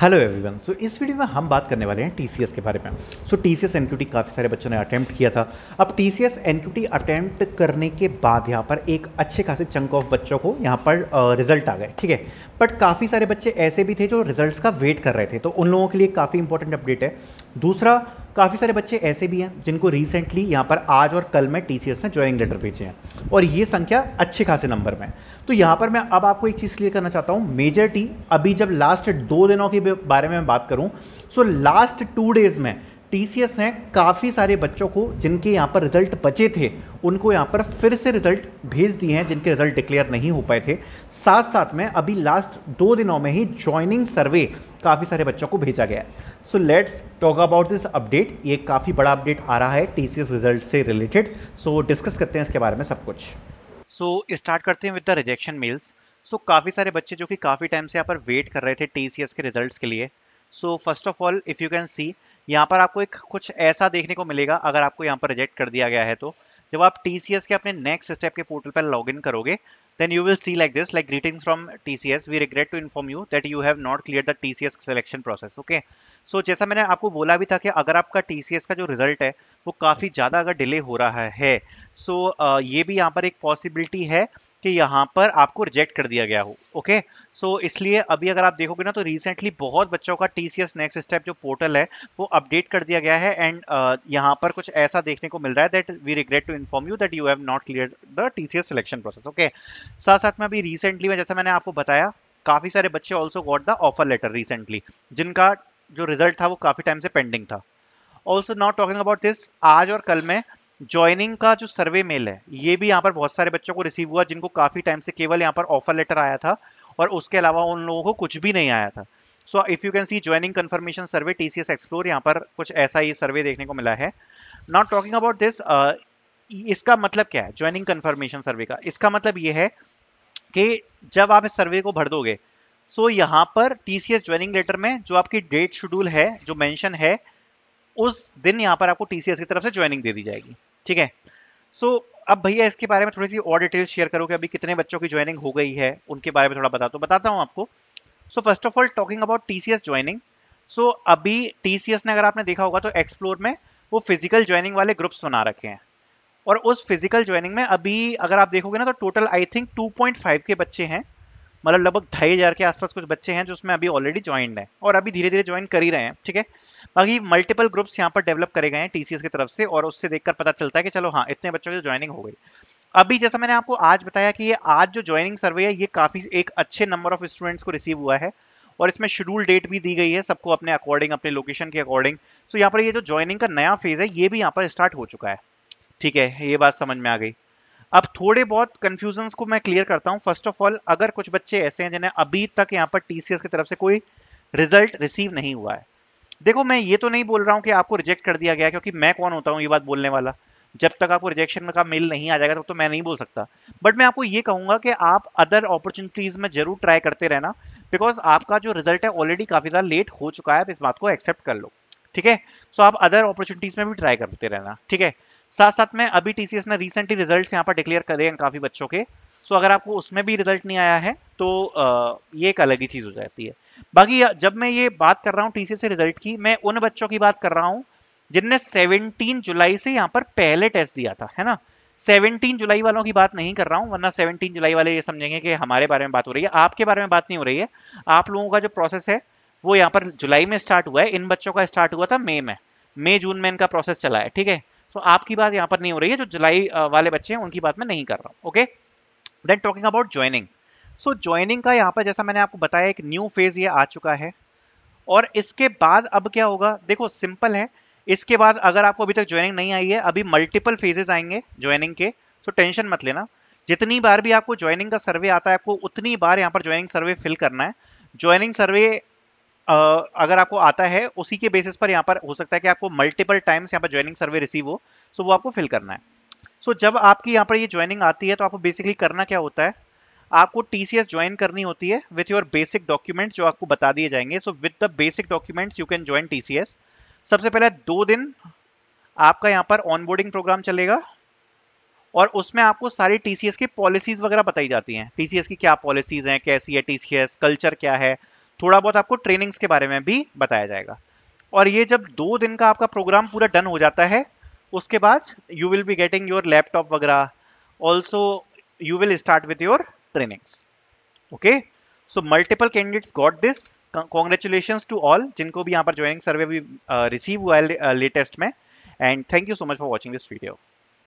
hello everyone so इस video में हम बात करने वाले हैं टीसीएस के बारे में सो टी सी काफ़ी सारे बच्चों ने अटैम्प्ट किया था अब टी सी अटैम्प्ट करने के बाद यहाँ पर एक अच्छे खासे चंक ऑफ बच्चों को यहाँ पर रिजल्ट आ गए ठीक है बट काफ़ी सारे बच्चे ऐसे भी थे जो रिजल्ट का वेट कर रहे थे तो उन लोगों के लिए काफ़ी इंपॉर्टेंट अपडेट है दूसरा काफ़ी सारे बच्चे ऐसे भी हैं जिनको रिसेंटली यहाँ पर आज और कल में टी ने ज्वाइनिंग लेटर भेजे हैं और ये संख्या अच्छे खासे नंबर में तो यहाँ पर मैं अब आपको एक चीज़ क्लियर करना चाहता हूँ मेजर टी अभी जब लास्ट दो दिनों के बारे में बात करूँ सो लास्ट टू डेज़ में टी ने काफ़ी सारे बच्चों को जिनके यहाँ पर रिजल्ट बचे थे उनको यहाँ पर फिर से रिजल्ट भेज दिए हैं जिनके रिजल्ट डिक्लेयर नहीं हो पाए थे साथ साथ में अभी लास्ट दो दिनों में ही ज्वाइनिंग सर्वे काफ़ी सारे बच्चों को भेजा गया है so let's talk about this update ये काफ़ी बड़ा अपडेट आ रहा है टी रिजल्ट से रिलेटेड सो so, डिस्कस करते हैं इसके बारे में सब कुछ सो so, स्टार्ट करते हैं with the rejection mails so काफ़ी सारे बच्चे जो कि काफ़ी टाइम से यहाँ पर वेट कर रहे थे टी के रिजल्ट के लिए so first of all if you can see यहाँ पर आपको एक कुछ ऐसा देखने को मिलेगा अगर आपको यहाँ पर रिजेक्ट कर दिया गया है तो जब आप TCS के अपने नेक्स्ट स्टेप के पोर्टल पर लॉग इन करोगे then you will see like this like greetings from S we regret to inform you that you have not clear the T C S selection process okay so जैसा मैंने आपको बोला भी था कि अगर आपका टी सी एस का जो रिजल्ट है वो काफी ज्यादा अगर डिले हो रहा है सो so, uh, ये भी यहाँ पर एक पॉसिबिलिटी है कि यहाँ पर आपको रिजेक्ट कर दिया गया हो ओके सो इसलिए अभी अगर आप देखोगे ना तो रिसेंटली बहुत बच्चों का T C S next step जो पोर्टल है वो अपडेट कर दिया गया है एंड uh, यहाँ पर कुछ ऐसा देखने को मिल रहा है that we regret to inform you that you have not clear the T C S selection process okay साथ साथ में अभी रिसेंटली में जैसे मैंने आपको बताया काफ़ी सारे बच्चे also got the offer letter recently जिनका जो रिजल्ट था वो काफ़ी टाइम से पेंडिंग था also not talking about this आज और कल में ज्वाइनिंग का जो सर्वे मेल है ये भी यहाँ पर बहुत सारे बच्चों को रिसीव हुआ जिनको काफ़ी टाइम से केवल यहाँ पर ऑफर लेटर आया था और उसके अलावा उन लोगों को कुछ भी नहीं आया था so if you can see joining confirmation survey T C S explore यहाँ पर कुछ ऐसा ही सर्वे देखने को मिला है नॉट टॉकिंग अबाउट दिस इसका मतलब क्या है ज्वाइनिंग कन्फर्मेशन सर्वे का इसका मतलब ये है कि जब आप इस सर्वे को भर दोगे सो so यहाँ पर T C S joining letter में जो आपकी डेट शेड्यूल है जो मैंशन है उस दिन यहाँ पर आपको टीसीएस की तरफ से ज्वाइनिंग दे दी जाएगी ठीक है सो अब भैया इसके बारे में थोड़ी सी और डिटेल शेयर करो कि अभी कितने बच्चों की ज्वाइनिंग हो गई है उनके बारे में थोड़ा बता दो बताता हूँ आपको so first of all talking about T C S joining so अभी टी सी एस ने अगर आपने देखा होगा तो एक्सप्लोर में वो फिजिकल ज्वाइनिंग वाले ग्रुप्स बना रखे हैं और उस फिजिकल ज्वाइनिंग में अभी अगर आप देखोगे ना तो टोटल आई थिंक 2.5 के बच्चे हैं मतलब लगभग ढाई हज़ार के आसपास कुछ बच्चे हैं जो उसमें अभी ऑलरेडी ज्वाइन हैं और अभी धीरे धीरे ज्वाइन कर ही रहे हैं ठीक है बाकी मल्टीपल ग्रुप्स यहाँ पर डेवलप करे गए हैं टीसीएस की तरफ से और उससे देखकर पता चलता है कि चलो हाँ इतने बच्चों की ज्वाइनिंग तो हो गई अभी जैसा मैंने आपको आज बताया कि ये आज जो ज्वाइनिंग सर्वे है ये काफ़ी एक अच्छे नंबर ऑफ स्टूडेंट्स को रिसीव हुआ है और इसमें शेड्यूल डेट भी दी गई है सबको अपने अकॉर्डिंग अपने लोकेशन के अकॉर्डिंग सो यहाँ पर ये जो ज्वाइनिंग का नया फेज है ये भी यहाँ पर स्टार्ट हो चुका है ठीक है ये बात समझ में आ गई अब थोड़े बहुत कन्फ्यूजन्स को मैं क्लियर करता हूँ फर्स्ट ऑफ ऑल अगर कुछ बच्चे ऐसे हैं जिन्हें अभी तक यहाँ पर टीसीएस की तरफ से कोई रिजल्ट रिसीव नहीं हुआ है देखो मैं ये तो नहीं बोल रहा हूँ कि आपको रिजेक्ट कर दिया गया क्योंकि मैं कौन होता हूँ ये बात बोलने वाला जब तक आपको रिजेक्शन का मेल नहीं आ जाएगा तब तो, तो मैं नहीं बोल सकता बट मैं आपको ये कहूंगा कि आप अदर अपॉर्चुनिटीज़ में जरूर ट्राई करते रहना बिकॉज आपका जो रिजल्ट है ऑलरेडी काफ़ी ज़्यादा लेट हो चुका है आप इस बात को एक्सेप्ट कर लो ठीक है सो आप अदर अपॉर्चुनिटीज़ में भी ट्राई करते रहना ठीक है साथ साथ में अभी टीसीएस ने रिसेंटली रिजल्ट यहाँ पर डिक्लेयर करे हैं काफी बच्चों के सो अगर आपको उसमें भी रिजल्ट नहीं आया है तो ये एक अलग ही चीज हो जाती है बाकी जब मैं ये बात कर रहा हूँ टीसीएस रिजल्ट की मैं उन बच्चों की बात कर रहा हूँ जिनने 17 जुलाई से यहाँ पर पहले टेस्ट दिया था है ना 17 जुलाई वालों की बात नहीं कर रहा हूँ वरना 17 जुलाई वाले ये समझेंगे कि हमारे बारे में बात हो रही है आपके बारे में बात नहीं हो रही है आप लोगों का जो प्रोसेस है वो यहाँ पर जुलाई में स्टार्ट हुआ है इन बच्चों का स्टार्ट हुआ था मई में मई जून में इनका प्रोसेस चला है ठीक है सो तो आपकी बात यहाँ पर नहीं हो रही है जो जुलाई वाले बच्चे हैं उनकी बात मैं नहीं कर रहा हूँ okay then talking about joining so joining का यहाँ पर जैसा मैंने आपको बताया एक न्यू फेज ये आ चुका है और इसके बाद अब क्या होगा देखो सिंपल है इसके बाद अगर आपको अभी तक ज्वाइनिंग नहीं आई है अभी मल्टीपल फेजेस आएंगे ज्वाइनिंग के सो तो टेंशन मत लेना जितनी बार भी आपको ज्वाइनिंग का सर्वे आता है आपको उतनी बार यहाँ पर ज्वाइनिंग सर्वे फिल करना है ज्वाइनिंग सर्वे अगर आपको आता है उसी के बेसिस पर यहाँ पर हो सकता है कि आपको मल्टीपल टाइम्स यहाँ पर ज्वाइनिंग सर्वे रिसीव हो सो वो आपको फिल करना है सो जब आपकी यहाँ पर ये ज्वाइनिंग आती है तो आपको बेसिकली करना क्या होता है आपको टी सी एस ज्वाइन करनी होती है विथ योर बेसिक डॉक्यूमेंट्स जो आपको बता दिए जाएंगे so with the basic documents you can join T C S सबसे पहले दो दिन आपका यहाँ पर ऑनबोर्डिंग प्रोग्राम चलेगा और उसमें आपको सारी टी की पॉलिसीज वगैरह बताई जाती हैं टी की क्या पॉलिसीज हैं कैसी है टी कल्चर क्या है थोड़ा बहुत आपको ट्रेनिंग्स के बारे में भी बताया जाएगा और ये जब दो दिन का आपका प्रोग्राम पूरा डन हो जाता है उसके बाद you will be getting your laptop वगैरह also you will start with your trainings okay so multiple candidates got this congratulation to all जिनको भी यहाँ पर ज्वाइनिंग सर्वे भी रिसीव uh, हुआ है लेटेस्ट uh, में and thank you so much for watching this video